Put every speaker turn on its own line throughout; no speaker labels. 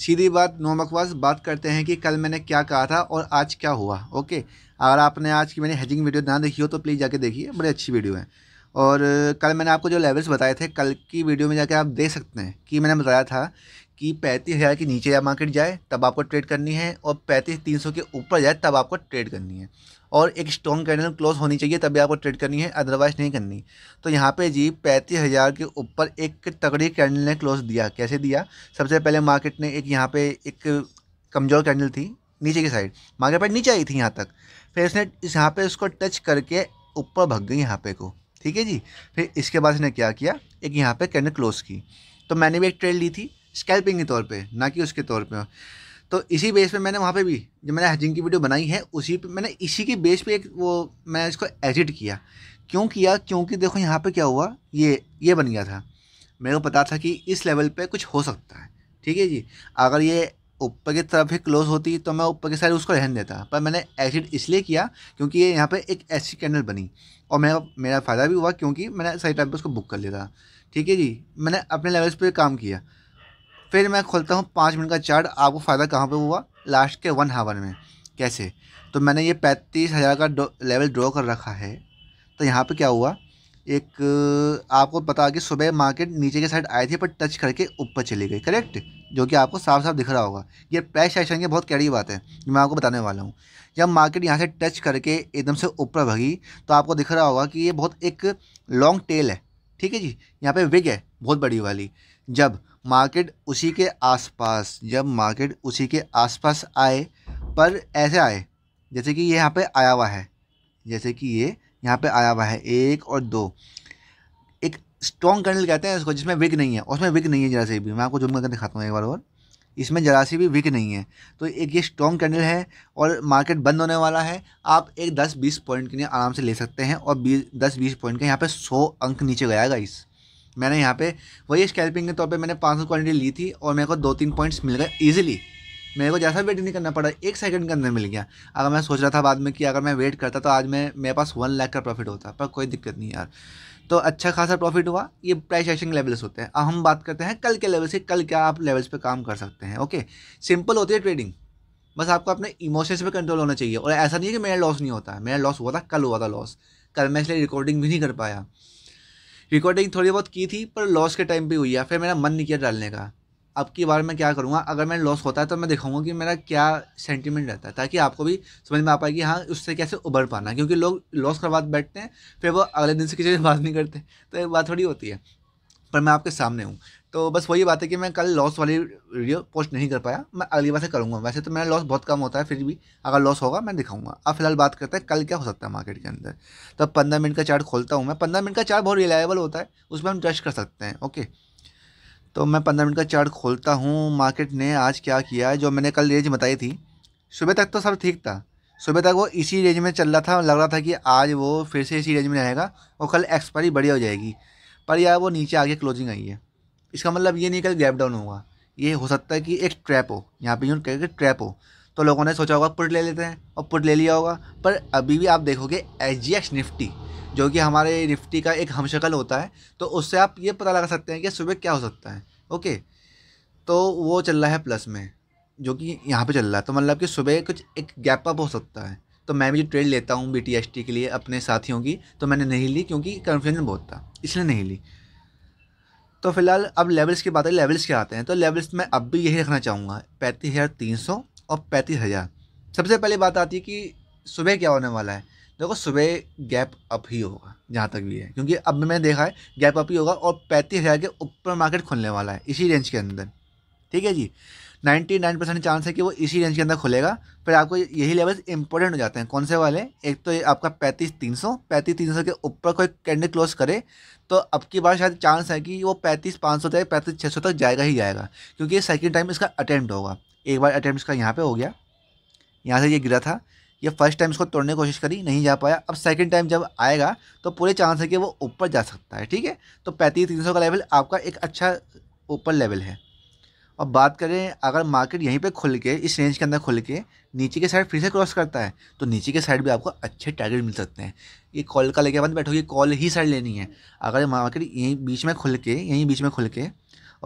सीधी बात नो बकवास बात करते हैं कि कल मैंने क्या कहा था और आज क्या हुआ ओके अगर आपने आज की मैंने हेजिंग वीडियो ना देखी हो तो प्लीज़ जाके देखिए बड़ी अच्छी वीडियो है और कल मैंने आपको जो लेवल्स बताए थे कल की वीडियो में जाके आप देख सकते हैं कि मैंने बताया था कि पैंतीस हज़ार के नीचे या मार्केट जाए तब आपको ट्रेड करनी है और पैंतीस तीन सौ के ऊपर जाए तब आपको ट्रेड करनी है और एक स्ट्रॉन्ग कैंडल क्लोज होनी चाहिए तभी आपको ट्रेड करनी है अदरवाइज नहीं करनी तो यहाँ पे जी पैंतीस हज़ार के ऊपर एक तगड़ी कैंडल ने क्लोज दिया कैसे दिया सबसे पहले मार्केट ने एक यहाँ पे एक कमज़ोर कैंडल थी नीचे की साइड मार्केट पर नीचे आई थी यहाँ तक फिर इसने इस यहाँ पर उसको टच करके ऊपर भग गई यहाँ पे को ठीक है जी फिर इसके बाद इसने क्या किया एक यहाँ पर कैंडल क्लोज की तो मैंने भी एक ट्रेड ली थी स्कैल्पिंग के तौर पर ना कि उसके तौर पर तो इसी बेस पे मैंने वहाँ पे भी जो मैंने हजिंग की वीडियो बनाई है उसी पे मैंने इसी के बेस पे एक वो मैंने इसको एडिट किया क्यों किया क्योंकि देखो यहाँ पे क्या हुआ ये ये बन गया था मेरे को पता था कि इस लेवल पे कुछ हो सकता है ठीक है जी अगर ये ऊपर की तरफ ही क्लोज होती तो मैं ऊपर की साइड उसको रहन देता पर मैंने एडिट इसलिए किया क्योंकि ये यहाँ पर एक ऐसी कैंडल बनी और मेरा मेरा फ़ायदा भी हुआ क्योंकि मैंने सही टाइम पर उसको बुक कर लिया था ठीक है जी मैंने अपने लेवल्स पर काम किया फिर मैं खोलता हूँ पाँच मिनट का चार्ट आपको फ़ायदा कहाँ पे हुआ लास्ट के वन हावर में कैसे तो मैंने ये पैंतीस हज़ार का लेवल ड्रॉ कर रखा है तो यहाँ पे क्या हुआ एक आपको पता कि सुबह मार्केट नीचे के साइड आई थी पर टच करके ऊपर चली गई करेक्ट जो कि आपको साफ साफ दिख रहा होगा ये प्राइस एक्शन की बहुत कैडी बात है जो मैं आपको बताने वाला हूँ जब मार्केट यहाँ से टच करके एकदम से ऊपर भगी तो आपको दिख रहा होगा कि ये बहुत एक लॉन्ग टेल है ठीक है जी यहाँ पे विग है बहुत बड़ी वाली जब मार्केट उसी के आसपास जब मार्केट उसी के आसपास आए पर ऐसे आए जैसे कि ये यहाँ पे आया हुआ है जैसे कि ये यहाँ पे आया हुआ है एक और दो एक स्ट्रॉन्ग कैंडल कहते हैं इसको जिसमें विक नहीं है उसमें विक नहीं है जरा सी भी मैं आपको जुम्मन करके दिखाता हूँ एक बार और इसमें जरा सी भी विक नहीं है तो एक ये स्ट्रॉन्ग कैंडल है और मार्केट बंद होने वाला है आप एक दस बीस पॉइंट के लिए आराम से ले सकते हैं और बीस दस बीस पॉइंट के यहाँ पर सौ अंक नीचे गया इस मैंने यहाँ पे वही स्कैल्पिंग के तौर पे मैंने 500 क्वांटिटी ली थी और मेरे को दो तीन पॉइंट्स मिल गए इजीली मेरे को जैसा वेट नहीं करना पड़ा एक सेकंड के अंदर मिल गया अगर मैं सोच रहा था बाद में कि अगर मैं वेट करता तो आज मैं मेरे पास वन लाख का प्रॉफिट होता पर कोई दिक्कत नहीं यार तो अच्छा खासा प्रॉफिट हुआ ये प्राइस एक्शन लेवल्स होते हैं अब हम बात करते हैं कल के लेवल से कल क्या आप लेवल्स पर काम कर सकते हैं ओके सिंपल होती है ट्रेडिंग बस आपको अपने इमोशंस पे कंट्रोल होना चाहिए और ऐसा नहीं है कि मेरा लॉस नहीं होता मेरा लॉस हुआ था कल हुआ था लॉस कल मैं इसलिए रिकॉर्डिंग भी नहीं कर पाया रिकॉर्डिंग थोड़ी बहुत की थी पर लॉस के टाइम पे हुई है फिर मेरा मन नहीं किया डालने का अब की बार मैं क्या करूँगा अगर मैं लॉस होता है तो मैं दिखाऊंगा कि मेरा क्या सेंटिमेंट रहता है ताकि आपको भी समझ में आ पाए कि हाँ उससे कैसे उभर पाना क्योंकि लोग लॉस करवा बैठते हैं फिर वो अगले दिन से किसी से बात नहीं करते तो एक बात थोड़ी होती है पर मैं आपके सामने हूँ तो बस वही बात है कि मैं कल लॉस वाली वीडियो पोस्ट नहीं कर पाया मैं अगली बार से करूँगा वैसे तो मेरा लॉस बहुत कम होता है फिर भी अगर लॉस होगा मैं दिखाऊंगा अब फिलहाल बात करते हैं कल क्या हो सकता है मार्केट के अंदर तब तो पंद्रह मिनट का चार्ट खोलता हूँ मैं पंद्रह मिनट का चार्ट बहुत रिलायबल होता है उसमें हम ट्रस्ट कर सकते हैं ओके तो मैं पंद्रह मिनट का चार्ट खोलता हूँ मार्केट ने आज क्या किया जो मैंने कल रेंज बताई थी सुबह तक तो सब ठीक था सुबह तक वो इसी रेंज में चल रहा था लग रहा था कि आज वो फिर से इसी रेंज में रहेगा और कल एक्सपायरी बढ़िया हो जाएगी पर यार वो नीचे आगे क्लोजिंग आई है इसका मतलब ये नहीं कि गैप डाउन होगा ये हो सकता है कि एक ट्रैप हो यहाँ पे यूँ कहेंगे ट्रैप हो तो लोगों ने सोचा होगा पुट ले लेते हैं और पुट ले लिया होगा पर अभी भी आप देखोगे एच निफ्टी जो कि हमारे निफ्टी का एक हमशक्ल होता है तो उससे आप ये पता लगा सकते हैं कि सुबह क्या हो सकता है ओके तो वो चल रहा है प्लस में जो कि यहाँ पे चल रहा है तो मतलब कि सुबह कुछ एक गैप अप हो सकता है तो मैं भी जो ट्रेड लेता हूँ बी के लिए अपने साथियों की तो मैंने नहीं ली क्योंकि कन्फ्यूजन बहुत था इसलिए नहीं ली तो फिलहाल अब लेवल्स की बात है लेवल्स क्या आते हैं तो लेवल्स मैं अब भी यही रखना चाहूँगा पैंतीस हज़ार तीन सौ और पैंतीस हज़ार सबसे पहले बात आती है कि सुबह क्या होने वाला है देखो सुबह गैप अप ही होगा जहाँ तक भी है क्योंकि अब मैंने देखा है गैप अप ही होगा और पैंतीस हज़ार के ऊपर मार्केट खुलने वाला है इसी रेंज के अंदर ठीक है जी 99 परसेंट चांस है कि वो इसी रेंज के अंदर खुलेगा फिर आपको यही लेवल्स इंपॉर्टेंट हो जाते हैं कौन से वाले एक तो ये आपका पैंतीस तीन सौ पैंतीस तीन सौ के ऊपर कोई कैंडल क्लोज करे तो अब की बार शायद चांस है कि वो पैंतीस पाँच सौ तक पैंतीस छः सौ तक जाएगा ही जाएगा क्योंकि ये सेकेंड टाइम इसका अटैम्प्ट होगा एक बार अटैम्प्ट इसका यहाँ पर हो गया यहाँ से ये गिरा था ये फर्स्ट टाइम इसको तोड़ने की कोशिश करी नहीं जा पाया अब सेकंड टाइम जब आएगा तो पूरे चांस है कि वो ऊपर जा सकता है ठीक है तो पैंतीस तीन सौ का लेवल आपका एक अच्छा ऊपर लेवल है और बात करें अगर मार्केट यहीं पे खुल के इस रेंज के अंदर खुल के नीचे के साइड फिर से क्रॉस करता है तो नीचे के साइड भी आपको अच्छे टारगेट मिल सकते हैं ये कॉल का लेके बंद बैठोगे कॉल ही साइड लेनी है अगर मार्केट यहीं बीच में खुल के यहीं बीच में खुल के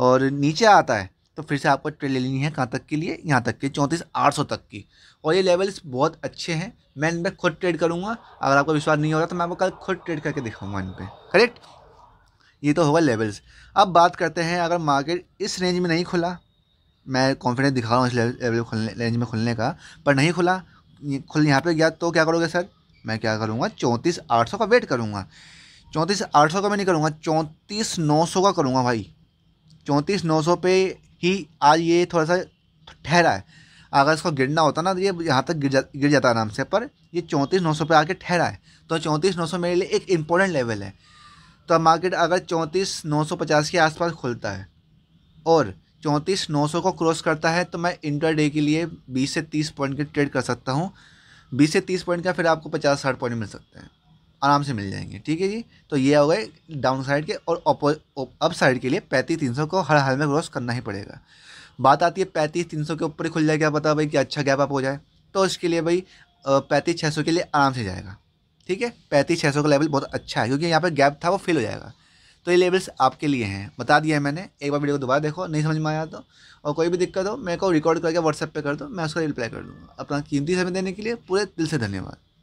और नीचे आता है तो फिर से आपको ट्रेड ले लेनी है कहाँ तक के लिए यहाँ तक के चौंतीस आठ सौ तक की और ये लेवल्स बहुत अच्छे हैं मैं इन पर खुद ट्रेड करूँगा अगर आपको विश्वास नहीं होगा तो मैं आपको कल खुद ट्रेड करके दिखाऊँगा इन पर करेक्ट ये तो होगा लेवल्स अब बात करते हैं अगर मार्केट इस रेंज में नहीं खुला मैं कॉन्फिडेंस दिखा रहा हूँ इस लेवल खुलने रेंज में खुलने का पर नहीं खुला खुल यहाँ पे गया तो क्या करोगे सर मैं क्या करूँगा चौंतीस आठ सौ का वेट करूँगा चौंतीस आठ सौ का मैं नहीं करूँगा चौंतीस नौ सौ का करूँगा भाई चौंतीस नौ सौ पे ही आज ये थोड़ा सा ठहरा है अगर इसको गिरना होता ना तो ये यहाँ तक गिर जा गिर जाता आराम से पर ये चौंतीस नौ सौ पर आके ठहरा है तो चौंतीस नौ सौ मेरे लिए एक इम्पोर्टेंट लेवल है तो मार्केट अगर चौंतीस नौ सौ पचास के आसपास खुलता है और चौंतीस नौ सौ को क्रॉस करता है तो मैं इंटर डे के लिए बीस से तीस पॉइंट के ट्रेड कर सकता हूँ बीस से तीस पॉइंट का फिर आपको पचास साठ पॉइंट मिल सकते हैं आराम से मिल जाएंगे ठीक है जी तो ये हो गए डाउन साइड के और अप साइड के लिए पैंतीस तीन सौ को हर हाल में क्रॉस करना ही पड़ेगा बात आती है पैंतीस तीन सौ के ऊपर ही खुल जाए क्या पता भाई कि अच्छा गैप अप हो जाए तो इसके लिए भाई पैंतीस छः सौ के लिए आराम से जाएगा ठीक है पैंतीस छः सौ का लेवल बहुत अच्छा है क्योंकि यहाँ पर गैप था वो फिल हो जाएगा तो ये लेवल्स आपके लिए हैं बता दिया है मैंने एक बार वीडियो को दोबारा देखो नहीं समझ में आया तो और कोई भी दिक्कत हो मेरे को रिकॉर्ड करके व्हाट्सएप पे कर दो मैं उसका रिप्लाई कर दूँगा अपना कीमती समय देने के लिए पूरे दिल से धन्यवाद